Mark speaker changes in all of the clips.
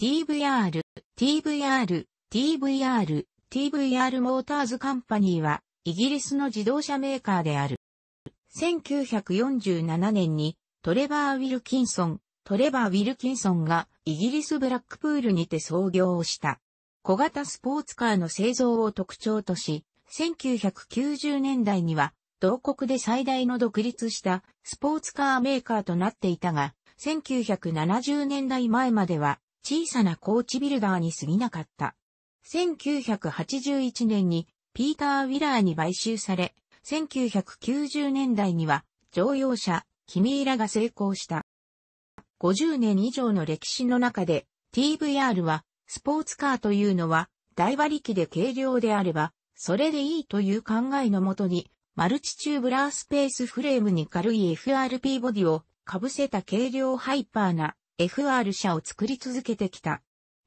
Speaker 1: TVR、TVR、TVR、TVR モーターズカンパニーは、イギリスの自動車メーカーである。1947年に、トレバー・ウィルキンソン、トレバー・ウィルキンソンが、イギリス・ブラックプールにて創業をした。小型スポーツカーの製造を特徴とし、1990年代には、同国で最大の独立したスポーツカーメーカーとなっていたが、1970年代前までは小さなコーチビルダーに過ぎなかった。1981年にピーター・ウィラーに買収され、1990年代には乗用車、キミーラが成功した。50年以上の歴史の中で TVR はスポーツカーというのは大馬力で軽量であればそれでいいという考えのもとにマルチチューブラースペースフレームに軽い FRP ボディをかぶせた軽量ハイパーな FR 車を作り続けてきた。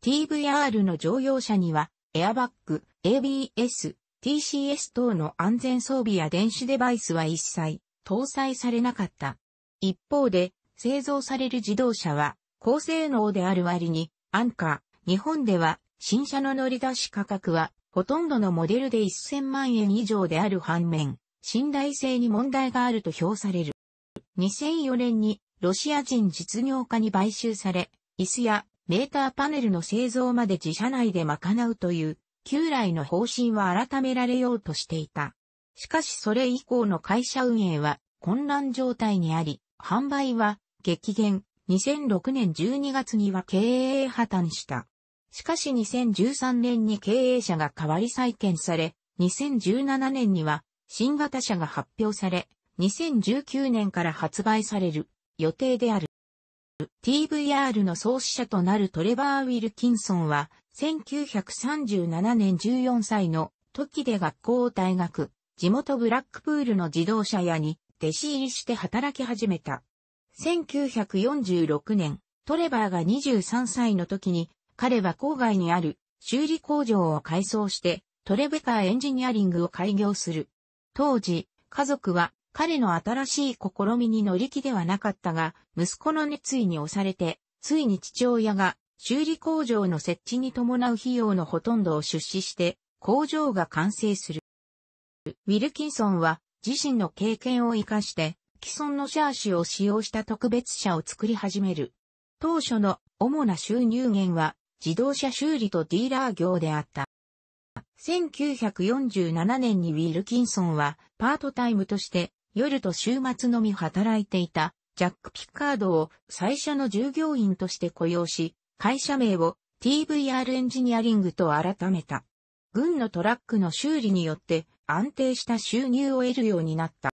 Speaker 1: TVR の乗用車には、エアバッグ、ABS、TCS 等の安全装備や電子デバイスは一切搭載されなかった。一方で、製造される自動車は高性能である割に、安価、日本では新車の乗り出し価格はほとんどのモデルで1000万円以上である反面、信頼性に問題があると評される。2004年にロシア人実業家に買収され、椅子やメーターパネルの製造まで自社内で賄うという、旧来の方針は改められようとしていた。しかしそれ以降の会社運営は混乱状態にあり、販売は激減、2006年12月には経営破綻した。しかし2013年に経営者が代わり再建され、2017年には新型車が発表され、2019年から発売される予定である。TVR の創始者となるトレバー・ウィルキンソンは、1937年14歳の時で学校を退学、地元ブラックプールの自動車屋に弟子入りして働き始めた。1946年、トレバーが23歳の時に、彼は郊外にある修理工場を改装して、トレベカーエンジニアリングを開業する。当時、家族は彼の新しい試みに乗り気ではなかったが、息子の熱意に押されて、ついに父親が修理工場の設置に伴う費用のほとんどを出資して、工場が完成する。ウィルキンソンは自身の経験を活かして、既存のシャーシを使用した特別車を作り始める。当初の主な収入源は自動車修理とディーラー業であった。1947年にウィルキンソンはパートタイムとして夜と週末のみ働いていたジャック・ピッカードを最初の従業員として雇用し、会社名を TVR エンジニアリングと改めた。軍のトラックの修理によって安定した収入を得るようになった。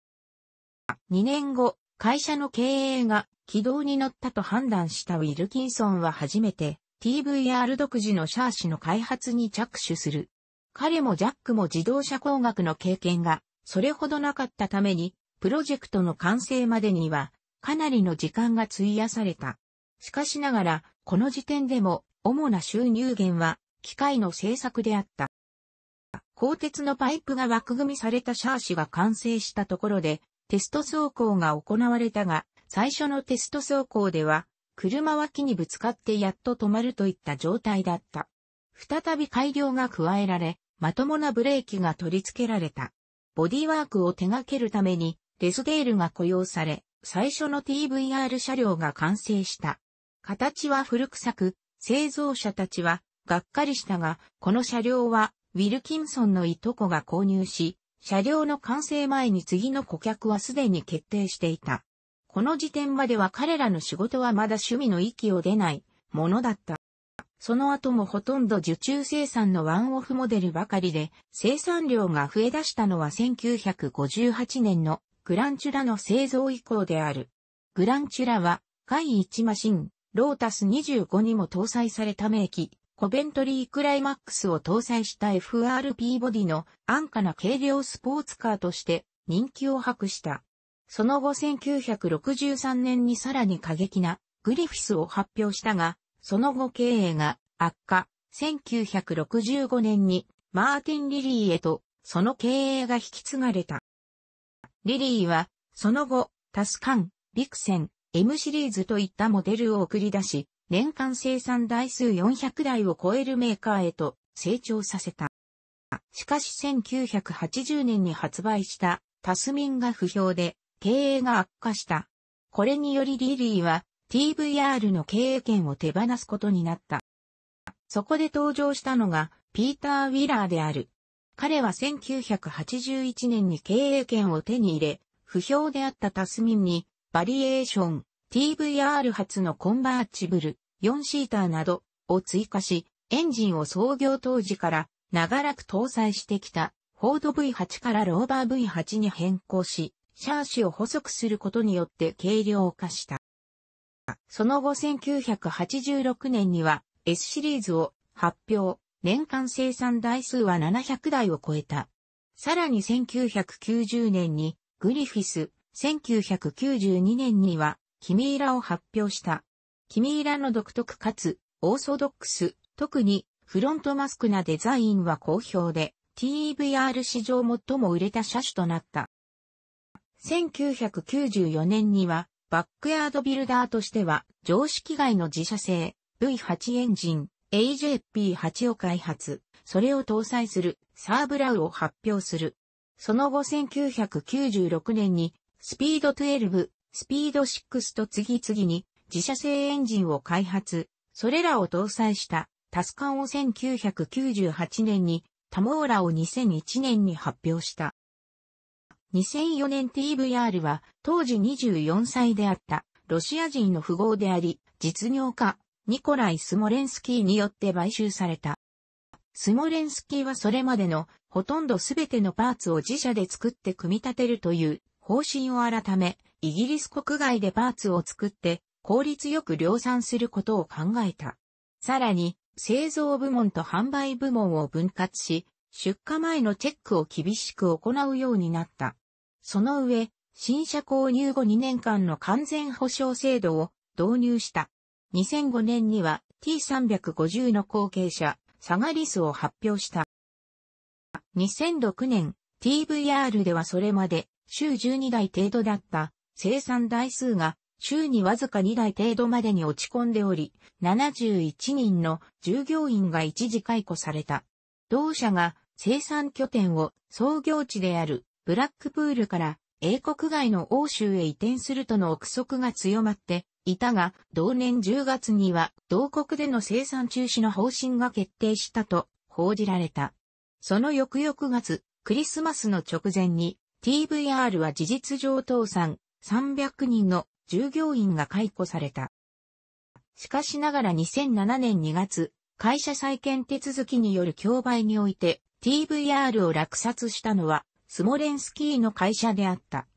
Speaker 1: 2年後、会社の経営が軌道に乗ったと判断したウィルキンソンは初めて TVR 独自のシャーシの開発に着手する。彼もジャックも自動車工学の経験がそれほどなかったためにプロジェクトの完成までには、かなりの時間が費やされた。しかしながら、この時点でも、主な収入源は、機械の製作であった。鋼鉄のパイプが枠組みされたシャーシが完成したところで、テスト走行が行われたが、最初のテスト走行では、車脇にぶつかってやっと止まるといった状態だった。再び改良が加えられ、まともなブレーキが取り付けられた。ボディワークを手掛けるために、レスデールが雇用され、最初の TVR 車両が完成した。形は古臭く、製造者たちは、がっかりしたが、この車両は、ウィルキンソンのいとこが購入し、車両の完成前に次の顧客はすでに決定していた。この時点までは彼らの仕事はまだ趣味の域を出ないものだった。その後もほとんど受注生産のワンオフモデルばかりで、生産量が増え出したのは1958年のグランチュラの製造以降である。グランチュラは、海1マシン、ロータス25にも搭載された名機、コベントリークライマックスを搭載した FRP ボディの安価な軽量スポーツカーとして人気を博した。その後1963年にさらに過激なグリフィスを発表したが、その後経営が悪化。1965年にマーティン・リリーへとその経営が引き継がれた。リリーは、その後、タスカン、ビクセン、M シリーズといったモデルを送り出し、年間生産台数400台を超えるメーカーへと成長させた。しかし1980年に発売したタスミンが不評で経営が悪化した。これによりリリーは TVR の経営権を手放すことになった。そこで登場したのがピーター・ウィラーである。彼は1981年に経営権を手に入れ、不評であったタスミンに、バリエーション、TVR 発のコンバーチブル、4シーターなどを追加し、エンジンを創業当時から長らく搭載してきた、フォード V8 からローバー V8 に変更し、シャーシを細くすることによって軽量化した。その後1986年には S シリーズを発表。年間生産台数は700台を超えた。さらに1990年にグリフィス、1992年にはキミイラを発表した。キミイラの独特かつオーソドックス、特にフロントマスクなデザインは好評で t v r 史上最も売れた車種となった。1994年にはバックヤードビルダーとしては常識外の自社製 V8 エンジン AJP8 を開発、それを搭載するサーブラウを発表する。その後1996年にスピード12、スピード6と次々に自社製エンジンを開発、それらを搭載したタスカンを1998年に、タモーラを2001年に発表した。2004年 TVR は当時24歳であったロシア人の富豪であり、実業家、ニコライ・スモレンスキーによって買収された。スモレンスキーはそれまでのほとんどすべてのパーツを自社で作って組み立てるという方針を改め、イギリス国外でパーツを作って効率よく量産することを考えた。さらに、製造部門と販売部門を分割し、出荷前のチェックを厳しく行うようになった。その上、新車購入後2年間の完全保証制度を導入した。2005年には T350 の後継者、サガリスを発表した。2006年、TVR ではそれまで週12台程度だった生産台数が週にわずか2台程度までに落ち込んでおり、71人の従業員が一時解雇された。同社が生産拠点を創業地であるブラックプールから英国外の欧州へ移転するとの憶測が強まって、いたが、同年10月には同国での生産中止の方針が決定したと報じられた。その翌々月、クリスマスの直前に TVR は事実上倒産、300人の従業員が解雇された。しかしながら2007年2月、会社再建手続きによる競売において TVR を落札したのはスモレンスキーの会社であった。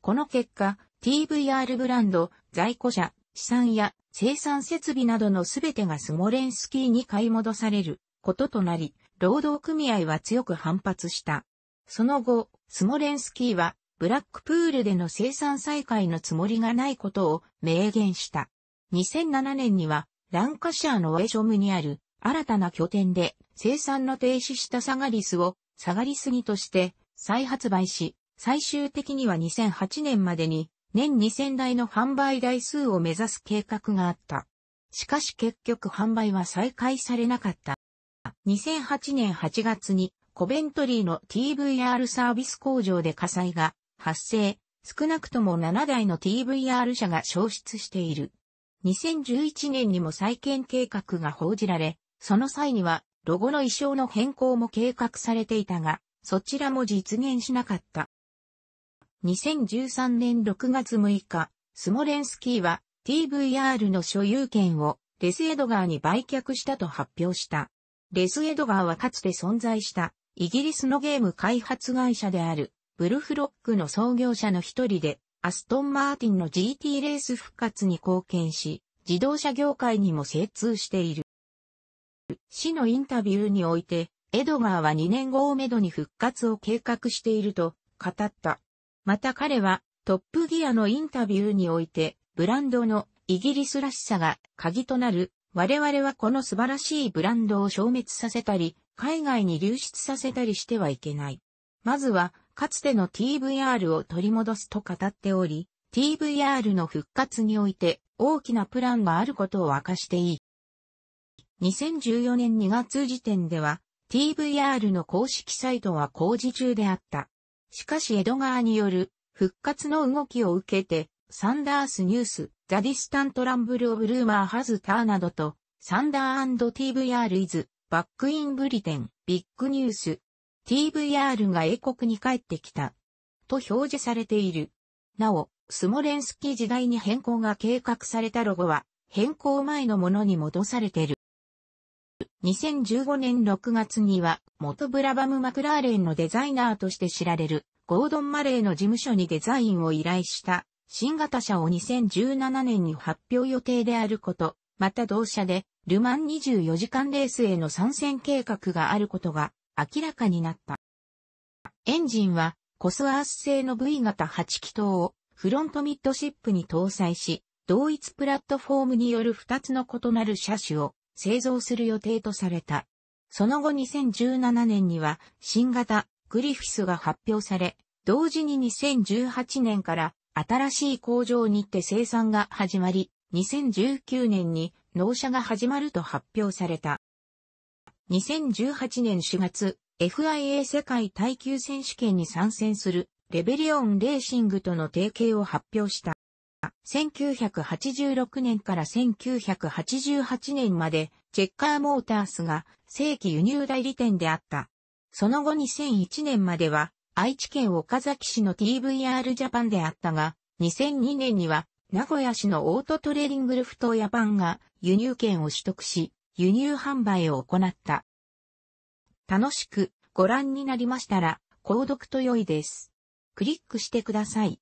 Speaker 1: この結果、TVR ブランド、在庫車、資産や生産設備などのすべてがスモレンスキーに買い戻されることとなり、労働組合は強く反発した。その後、スモレンスキーはブラックプールでの生産再開のつもりがないことを明言した。2007年にはランカシャーのウェショムにある新たな拠点で生産の停止したサガリスをサガリスギとして再発売し、最終的には2008年までに年2000台の販売台数を目指す計画があった。しかし結局販売は再開されなかった。2008年8月にコベントリーの TVR サービス工場で火災が発生、少なくとも7台の TVR 車が消失している。2011年にも再建計画が報じられ、その際にはロゴの衣装の変更も計画されていたが、そちらも実現しなかった。2013年6月6日、スモレンスキーは TVR の所有権をレス・エドガーに売却したと発表した。レス・エドガーはかつて存在したイギリスのゲーム開発会社であるブルフロックの創業者の一人でアストン・マーティンの GT レース復活に貢献し自動車業界にも精通している。市のインタビューにおいてエドガーは2年後をめどに復活を計画していると語った。また彼はトップギアのインタビューにおいて、ブランドのイギリスらしさが鍵となる、我々はこの素晴らしいブランドを消滅させたり、海外に流出させたりしてはいけない。まずは、かつての TVR を取り戻すと語っており、TVR の復活において大きなプランがあることを明かしていい。2014年2月時点では TVR の公式サイトは工事中であった。しかし江戸川による復活の動きを受けて、サンダースニュース、ザ・ディスタント・ランブル・オブ・ルーマー・ハズ・ターなどと、サンダー &TVR イズ、バック・イン・ブリテン、ビッグニュース、TVR が英国に帰ってきた、と表示されている。なお、スモレンスキー時代に変更が計画されたロゴは、変更前のものに戻されている。2015年6月には、元ブラバム・マクラーレンのデザイナーとして知られる、ゴードン・マレーの事務所にデザインを依頼した、新型車を2017年に発表予定であること、また同社で、ルマン24時間レースへの参戦計画があることが明らかになった。エンジンは、コスアース製の V 型8気筒をフロントミッドシップに搭載し、同一プラットフォームによる2つの異なる車種を製造する予定とされた。その後2017年には新型グリフィスが発表され、同時に2018年から新しい工場にて生産が始まり、2019年に納車が始まると発表された。2018年4月、FIA 世界耐久選手権に参戦するレベリオンレーシングとの提携を発表した。1986年から1988年までチェッカーモータースが正規輸入代理店であった。その後2001年までは愛知県岡崎市の TVR ジャパンであったが、2002年には名古屋市のオートトレーィングルフトヤパンが輸入権を取得し、輸入販売を行った。楽しくご覧になりましたら、購読と良いです。クリックしてください。